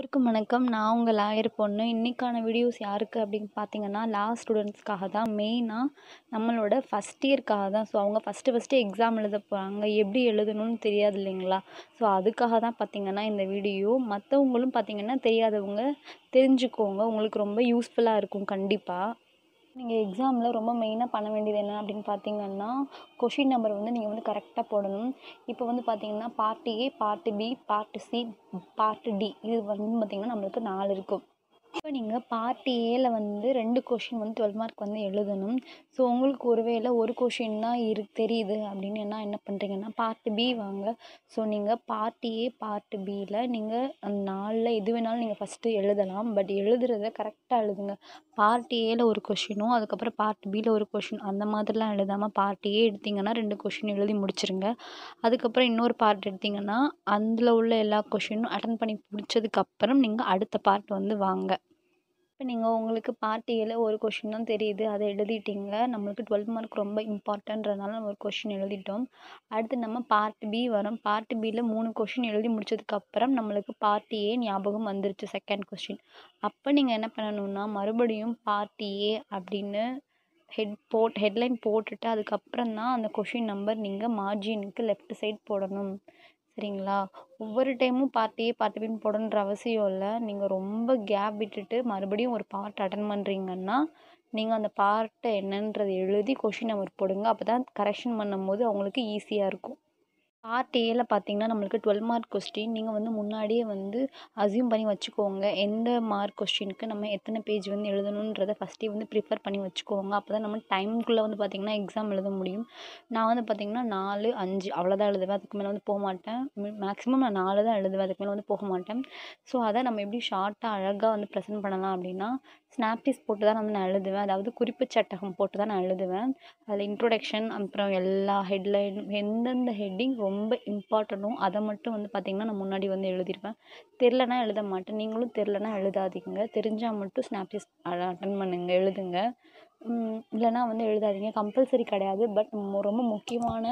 எல்லோருக்கும் வணக்கம் நான் உங்கள் லாயர் பொண்ணு இன்றைக்கான வீடியோஸ் யாருக்கு அப்படின்னு பார்த்தீங்கன்னா லா ஸ்டூடெண்ட்ஸ்க்காக தான் மெயினாக நம்மளோட ஃபஸ்ட் இயர்க்காக தான் ஸோ அவங்க ஃபஸ்ட்டு ஃபஸ்ட்டு எக்ஸாம் எழுத போகிறாங்க எப்படி எழுதணும்னு தெரியாது இல்லைங்களா ஸோ அதுக்காக தான் பார்த்திங்கன்னா இந்த வீடியோ மற்றவங்களும் பார்த்திங்கன்னா தெரியாதவங்க தெரிஞ்சுக்கோங்க உங்களுக்கு ரொம்ப யூஸ்ஃபுல்லாக இருக்கும் கண்டிப்பாக நீங்கள் எக்ஸாமில் ரொம்ப மெயினாக பண்ண வேண்டியது என்ன அப்படின்னு பார்த்தீங்கன்னா கொஷின் நம்பர் வந்து நீங்கள் வந்து கரெக்டாக போடணும் இப்போ வந்து பார்த்தீங்கன்னா part A part B part C part D இது வந்து பார்த்திங்கன்னா நம்மளுக்கு நாலு இருக்கும் இப்போ நீங்கள் பார்ட் ஏல வந்து ரெண்டு கொஷின் வந்து டுவெல் மார்க் வந்து எழுதணும் ஸோ உங்களுக்கு ஒருவேளை ஒரு கொஷின் தான் இரு தெரியுது அப்படின்னு என்ன என்ன பண்ணுறீங்கன்னா பார்ட் பி வாங்க ஸோ நீங்கள் பார்ட் ஏ பார்ட் பியில் நீங்கள் அந்த நாளில் எது வேணாலும் நீங்கள் ஃபஸ்ட்டு எழுதலாம் பட் எழுதுறத கரெக்டாக எழுதுங்க பார்ட் ஏல ஒரு கொஷினும் அதுக்கப்புறம் பார்ட் பியில் ஒரு கொஷின் அந்த மாதிரிலாம் எழுதாமல் பார்ட் ஏ எடுத்திங்கன்னா ரெண்டு கொஷின் எழுதி முடிச்சிருங்க அதுக்கப்புறம் இன்னொரு பார்ட் எடுத்திங்கன்னா அதில் உள்ள எல்லா கொஷினும் அட்டன் பண்ணி முடிச்சதுக்கப்புறம் நீங்கள் அடுத்த பார்ட் வந்து வாங்க இப்போ நீங்கள் உங்களுக்கு பார்ட் ஏல ஒரு கொஷின் தான் தெரியுது அதை எழுதிட்டீங்க நம்மளுக்கு டுவெல்த் மார்க் ரொம்ப இம்பார்ட்டன்றதுனால நம்ம ஒரு கொஷின் எழுதிட்டோம் அடுத்து நம்ம பார்ட் பி வரும் பார்ட் பியில் மூணு கொஷின் எழுதி முடிச்சதுக்கப்புறம் நம்மளுக்கு பார்ட் ஏ ஞாபகம் வந்துருச்சு செகண்ட் கொஷின் அப்போ நீங்கள் என்ன பண்ணணும்னா மறுபடியும் பார்ட் ஏ அப்படின்னு ஹெட் போட் ஹெட்லைன் போட்டுட்டு அதுக்கப்புறம் தான் அந்த கொஷின் நம்பர் நீங்கள் மார்ஜினுக்கு லெஃப்ட் சைட் போடணும் சரிங்களா ஒவ்வொரு டைமும் பார்ட்டியே பார்த்து பின் போடணுன்ற அவசியம் இல்லை நீங்கள் ரொம்ப கேப் விட்டுட்டு மறுபடியும் ஒரு பார்ட் அட்டன் பண்ணுறீங்கன்னா நீங்கள் அந்த பார்ட்டை என்னன்றதை எழுதி கொஷின் நம்பர் போடுங்க அப்போ தான் கரெக்ஷன் பண்ணும் போது அவங்களுக்கு ஈஸியாக இருக்கும் பார்ட் ஏல பார்த்தீங்கன்னா நம்மளுக்கு டுவெல் மார்க் கொஸ்டின் நீங்கள் வந்து முன்னாடியே வந்து அசியூம் பண்ணி வச்சுக்கோங்க எந்த மார்க் கொஸ்டினுக்கு நம்ம எத்தனை பேஜ் வந்து எழுதணுன்றதை ஃபஸ்ட்டே வந்து ப்ரிஃபர் பண்ணி வச்சுக்கோங்க அப்போ தான் நம்ம டைமுக்குள்ளே வந்து பார்த்திங்கன்னா எக்ஸாம் எழுத முடியும் நான் வந்து பார்த்திங்கன்னா நாலு அஞ்சு அவ்வளோதான் எழுதுவேன் அதுக்கு மேலே வந்து போக மாட்டேன் மேக்ஸிமம் நான் நாலு தான் எழுதுவேன் அதுக்கு மேலே வந்து போக மாட்டேன் ஸோ அதை நம்ம எப்படி ஷார்ட்டாக அழகாக வந்து ப்ரெசென்ட் பண்ணலாம் அப்படின்னா ஸ்னாப்டீஸ் போட்டு தான் வந்து நான் எழுதுவேன் அதாவது குறிப்பு சட்டகம் போட்டு தான் நான் எழுதுவேன் அதில் இன்ட்ரொடக்ஷன் அப்புறம் எல்லா ஹெட்லைன் எந்தெந்த ஹெட்டிங் ரொம்ப இம்பார்ட்டனோ அதை மட்டும் வந்து பார்த்திங்கன்னா நான் முன்னாடி வந்து எழுதிருவேன் தெரிலனா எழுத மாட்டேன் நீங்களும் தெரிலனா எழுதாதீங்க தெரிஞ்சால் மட்டும் ஸ்னாப்சீஸ் அட்டன் பண்ணுங்க எழுதுங்க இல்லைனா வந்து எழுதாதீங்க கம்பல்சரி கிடையாது பட் ரொம்ப முக்கியமான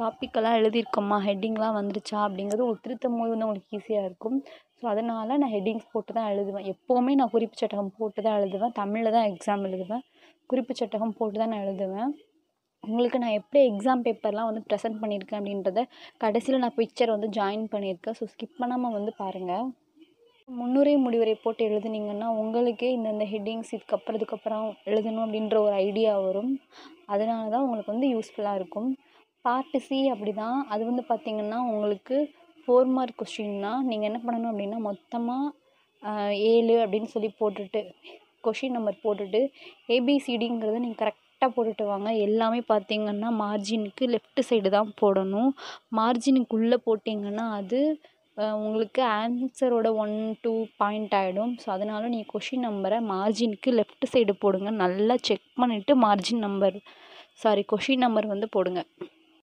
டாப்பிக்கெல்லாம் எழுதியிருக்கோமா ஹெட்டிங்லாம் வந்துருச்சா அப்படிங்கிறது உங்களுக்கு திருத்தும் போது வந்து உங்களுக்கு ஈஸியாக இருக்கும் ஸோ அதனால் நான் ஹெட்டிங்ஸ் போட்டு தான் எழுதுவேன் எப்போவுமே நான் குறிப்பு சட்டகம் போட்டு தான் எழுதுவேன் தமிழில் தான் எக்ஸாம் எழுதுவேன் குறிப்பு சட்டகம் போட்டு தான் நான் எழுதுவேன் உங்களுக்கு நான் எப்படி எக்ஸாம் பேப்பர்லாம் வந்து ப்ரெசென்ட் பண்ணியிருக்கேன் அப்படின்றத கடைசியில் நான் பிக்சர் வந்து ஜாயின் பண்ணியிருக்கேன் ஸோ ஸ்கிப் பண்ணாமல் வந்து பாருங்கள் முன்னுரை முடிவுரை போட்டு எழுதுனீங்கன்னா உங்களுக்கே இந்தந்த ஹெட்டிங்ஸ் இதுக்கப்புறம் இதுக்கப்புறம் எழுதணும் அப்படின்ற ஒரு ஐடியா வரும் அதனால தான் உங்களுக்கு வந்து யூஸ்ஃபுல்லாக இருக்கும் பார்ட்டு சி அப்படி தான் அது வந்து பார்த்திங்கன்னா உங்களுக்கு ஃபோர் மார்க் கொஷின்னா நீங்கள் என்ன பண்ணணும் அப்படின்னா மொத்தமாக ஏழு அப்படின்னு சொல்லி போட்டுட்டு கொஷின் நம்பர் போட்டுட்டு ஏபிசிடிங்கிறத நீங்கள் கரெக்ட் கரெக்டாக போட்டுட்டு வாங்க எல்லாமே பார்த்திங்கன்னா மார்ஜினுக்கு லெஃப்ட் சைடு தான் போடணும் மார்ஜினுக்குள்ளே போட்டிங்கன்னா அது உங்களுக்கு ஆன்சரோட ஒன் டூ பாயிண்ட் ஆகிடும் ஸோ அதனால் நீங்கள் கொஷின் நம்பரை மார்ஜினுக்கு லெஃப்ட் சைடு போடுங்க நல்லா செக் பண்ணிவிட்டு margin number sorry question number வந்து போடுங்க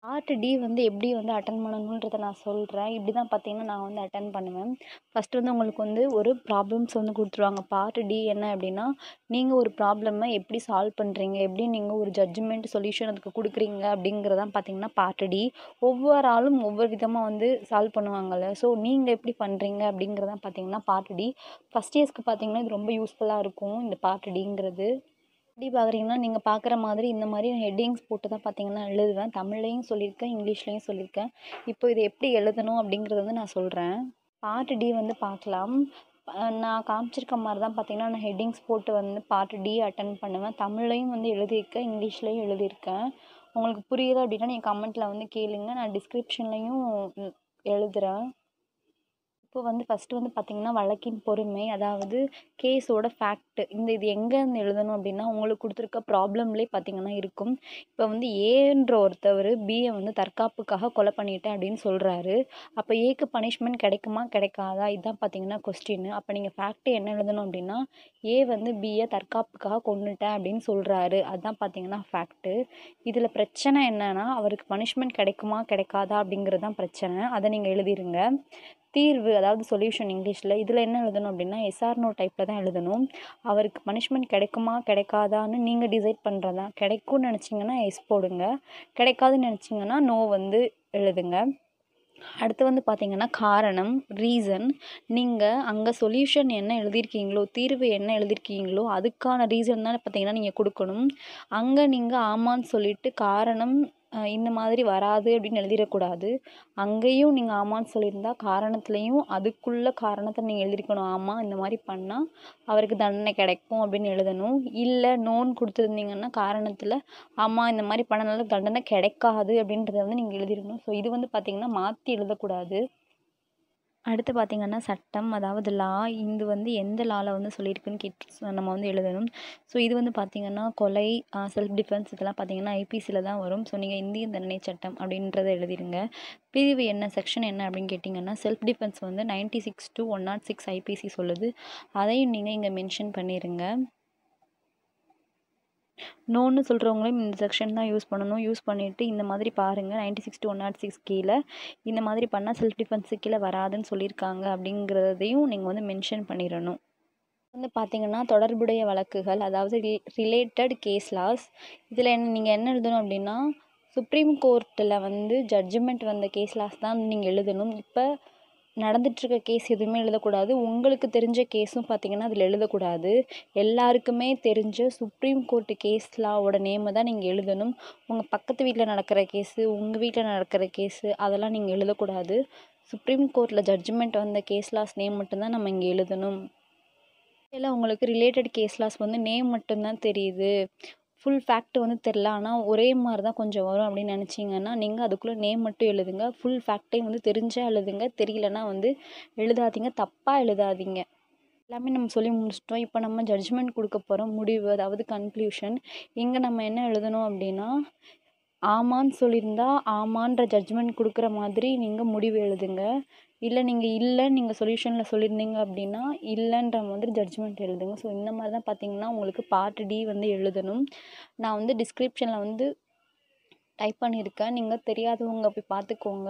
பார்ட் டி வந்து எப்படி வந்து அட்டன் பண்ணணுன்றத நான் சொல்கிறேன் இப்படி தான் பார்த்தீங்கன்னா நான் வந்து அட்டன் பண்ணுவேன் ஃபஸ்ட்டு வந்து உங்களுக்கு வந்து ஒரு ப்ராப்ளம்ஸ் வந்து கொடுத்துருவாங்க பார்ட் டி என்ன அப்படின்னா நீங்கள் ஒரு ப்ராப்ளமை எப்படி சால்வ் பண்ணுறீங்க எப்படி நீங்கள் ஒரு ஜட்ஜ்மெண்ட் சொல்யூஷன் அதுக்கு கொடுக்குறீங்க அப்படிங்கிறதான் பார்த்தீங்கன்னா பார்ட் டி ஒவ்வொரு ஆளும் ஒவ்வொரு விதமாக வந்து சால்வ் பண்ணுவாங்கள்ல ஸோ நீங்கள் எப்படி பண்ணுறீங்க அப்படிங்கிறதான் பார்த்தீங்கன்னா பார்ட் டி ஃபஸ்ட் இயர்ஸ்க்கு பார்த்தீங்கன்னா இது ரொம்ப யூஸ்ஃபுல்லாக இருக்கும் இந்த பார்ட் டிங்கிறது எப்படி பார்க்குறீங்கன்னா நீங்கள் பார்க்குற மாதிரி இந்த மாதிரி ஹெட்டிங்ஸ் போட்டு தான் பார்த்தீங்கன்னா எழுதுவேன் தமிழ்லையும் சொல்லியிருக்கேன் இங்கிலீஷ்லேயும் சொல்லியிருக்கேன் இப்போ இதை எப்படி எழுதணும் அப்படிங்கிறது வந்து நான் சொல்கிறேன் பார்ட் டி வந்து பார்க்கலாம் நான் காமிச்சிருக்க மாதிரி தான் பார்த்தீங்கன்னா நான் ஹெட்டிங்ஸ் போட்டு வந்து பார்ட் டி அட்டன் பண்ணுவேன் தமிழ்லையும் வந்து எழுதியிருக்கேன் இங்கிலீஷ்லேயும் எழுதியிருக்கேன் உங்களுக்கு புரியுது அப்படின்னா நீங்கள் கமெண்ட்டில் வந்து கேளுங்க நான் டிஸ்கிரிப்ஷன்லேயும் எழுதுகிறேன் இப்போ வந்து ஃபஸ்ட்டு வந்து பார்த்திங்கன்னா வழக்கின் பொறுமை அதாவது கேஸோட ஃபேக்ட்டு இந்த இது எங்கே இருந்து எழுதணும் அப்படின்னா உங்களுக்கு கொடுத்துருக்க ப்ராப்ளம்லேயே பார்த்திங்கன்னா இருக்கும் இப்போ வந்து ஏன்ற ஒருத்தவர் பிஏ வந்து தற்காப்புக்காக கொலை பண்ணிட்டேன் அப்படின்னு சொல்கிறாரு அப்போ ஏக்கு பனிஷ்மெண்ட் கிடைக்குமா கிடைக்காதா இதுதான் பார்த்திங்கன்னா கொஸ்டின்னு அப்போ நீங்கள் ஃபேக்ட்டு என்ன எழுதணும் அப்படின்னா ஏ வந்து பிஏ தற்காப்புக்காக கொண்டுட்டேன் அப்படின்னு சொல்கிறாரு அதுதான் பார்த்திங்கன்னா ஃபேக்ட்டு இதில் பிரச்சனை என்னென்னா அவருக்கு பனிஷ்மெண்ட் கிடைக்குமா கிடைக்காதா அப்படிங்கிறது தான் பிரச்சனை அதை நீங்கள் எழுதிருங்க தீர்வு அதாவது சொல்யூஷன் இங்கிலீஷில் இதில் என்ன எழுதணும் அப்படின்னா எஸ்ஆர்னோ டைப்பில் தான் எழுதணும் அவருக்கு பனிஷ்மெண்ட் கிடைக்குமா கிடைக்காதான்னு நீங்கள் டிசைட் பண்ணுறதா கிடைக்கும்னு நினச்சிங்கன்னா எஸ் போடுங்க கிடைக்காதுன்னு நினச்சிங்கன்னா நோ வந்து எழுதுங்க அடுத்து வந்து பார்த்திங்கன்னா காரணம் ரீசன் நீங்கள் அங்கே சொல்யூஷன் என்ன எழுதியிருக்கீங்களோ தீர்வு என்ன எழுதியிருக்கீங்களோ அதுக்கான ரீசன் தான் பார்த்திங்கன்னா நீங்கள் கொடுக்கணும் அங்கே நீங்கள் ஆமான்னு சொல்லிவிட்டு காரணம் இந்த மாதிரி வராது அப்படின்னு எழுதிடக்கூடாது அங்கேயும் நீங்கள் ஆமான்னு சொல்லியிருந்தா காரணத்துலேயும் அதுக்குள்ள காரணத்தை நீங்கள் எழுதிருக்கணும் ஆமாம் இந்த மாதிரி பண்ணால் அவருக்கு தண்டனை கிடைக்கும் அப்படின்னு எழுதணும் இல்லை நோன் கொடுத்துருந்தீங்கன்னா காரணத்தில் ஆமாம் இந்த மாதிரி பண்ணனால தண்டனை கிடைக்காது அப்படின்றத வந்து நீங்கள் எழுதிருக்கணும் ஸோ இது வந்து பார்த்திங்கன்னா மாற்றி எழுதக்கூடாது அடுத்து பார்த்திங்கன்னா சட்டம் அதாவது லா இது வந்து எந்த லாவில் வந்து சொல்லியிருக்குன்னு கேட்டு நம்ம வந்து எழுதணும் ஸோ இது வந்து பார்த்திங்கன்னா கொலை செல்ஃப் டிஃபென்ஸ் இதெல்லாம் பார்த்திங்கன்னா ஐபிசியில் தான் வரும் ஸோ நீங்கள் இந்திய தண்டனை சட்டம் அப்படின்றத எழுதிடுங்க பிரிவு என்ன செக்ஷன் என்ன அப்படின்னு கேட்டிங்கன்னா செல்ஃப் டிஃபென்ஸ் வந்து ninety six to one nought six IPC சொல்லுது அதையும் நீங்கள் இங்கே மென்ஷன் பண்ணிடுங்க நோன்னு சொல்கிறவங்களையும் இந்த செக்ஷன் தான் யூஸ் பண்ணணும் யூஸ் பண்ணிவிட்டு இந்த மாதிரி பாருங்கள் ninety six to one nought six கீழே இந்த மாதிரி பண்ணால் செல்ஃப் டிஃபென்ஸு கீழே வராதுன்னு சொல்லியிருக்காங்க அப்படிங்கிறதையும் நீங்கள் வந்து மென்ஷன் பண்ணிடணும் வந்து பார்த்திங்கன்னா தொடர்புடைய வழக்குகள் அதாவது ரிலேட்டட் கேஸ் லாஸ் இதில் என்ன நீங்கள் என்ன எழுதணும் அப்படின்னா சுப்ரீம் கோர்ட்டில் வந்து ஜட்ஜ்மெண்ட் வந்த கேஸ் லாஸ் தான் நீங்கள் எழுதணும் இப்போ நடந்துகிட்ருக்க கேஸ் எதுவுமே எழுதக்கூடாது உங்களுக்கு தெரிஞ்ச கேஸும் பார்த்திங்கன்னா அதில் எழுதக்கூடாது எல்லாருக்குமே தெரிஞ்ச சுப்ரீம் கோர்ட்டு கேஸ்லாவோட நேமை தான் நீங்கள் எழுதணும் உங்கள் பக்கத்து வீட்டில் நடக்கிற கேஸு உங்கள் வீட்டில் நடக்கிற கேஸு அதெல்லாம் நீங்கள் எழுதக்கூடாது சுப்ரீம் கோர்ட்டில் ஜட்ஜ்மெண்ட் வந்த கேஸ்லாஸ் நேம் மட்டும்தான் நம்ம இங்கே எழுதணும் இல்லை உங்களுக்கு ரிலேட்டட் கேஸ்லாஸ் வந்து நேம் மட்டும்தான் தெரியுது ஃபுல் ஃபேக்ட் வந்து தெரில ஆனால் ஒரே மாதிரி தான் கொஞ்சம் வரும் அப்படின்னு நினச்சிங்கன்னா நீங்கள் அதுக்குள்ளே நேம் மட்டும் எழுதுங்க ஃபுல் ஃபேக்ட்டையும் வந்து தெரிஞ்சால் எழுதுங்க தெரியலனா வந்து எழுதாதீங்க தப்பாக எழுதாதீங்க எல்லாமே நம்ம சொல்லி முடிச்சிட்டோம் இப்போ நம்ம ஜட்ஜ்மெண்ட் கொடுக்க போகிறோம் முடிவு அதாவது கன்க்ளூஷன் இங்கே நம்ம என்ன எழுதணும் அப்படின்னா ஆமான்னு சொல்லியிருந்தால் ஆமான்ற ஜட்ஜ்மெண்ட் கொடுக்குற மாதிரி நீங்கள் முடிவு எழுதுங்க இல்லை நீங்கள் இல்லைன்னு நீங்கள் சொல்யூஷனில் சொல்லியிருந்தீங்க அப்படின்னா இல்லைன்ற மாதிரி ஜட்ஜ்மெண்ட் எழுதுங்க ஸோ இந்த மாதிரி தான் பார்த்தீங்கன்னா உங்களுக்கு பார்ட் டி வந்து எழுதணும் நான் வந்து டிஸ்கிரிப்ஷனில் வந்து டைப் பண்ணியிருக்கேன் நீங்கள் தெரியாதவங்க போய் பார்த்துக்கோங்க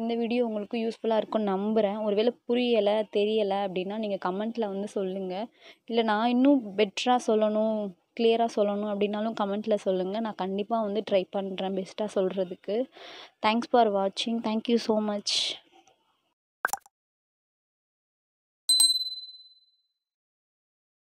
இந்த வீடியோ உங்களுக்கு யூஸ்ஃபுல்லாக இருக்கும்னு நம்புகிறேன் ஒருவேளை புரியலை தெரியலை அப்படின்னா நீங்கள் கமெண்ட்டில் வந்து சொல்லுங்கள் இல்லை நான் இன்னும் பெட்டராக சொல்லணும் கிளியராக சொல்லணும் அப்படின்னாலும் கமெண்ட்டில் சொல்லுங்கள் நான் கண்டிப்பாக வந்து ட்ரை பண்ணுறேன் பெஸ்ட்டாக சொல்கிறதுக்கு தேங்க்ஸ் ஃபார் வாட்சிங் தேங்க்யூ ஸோ மச்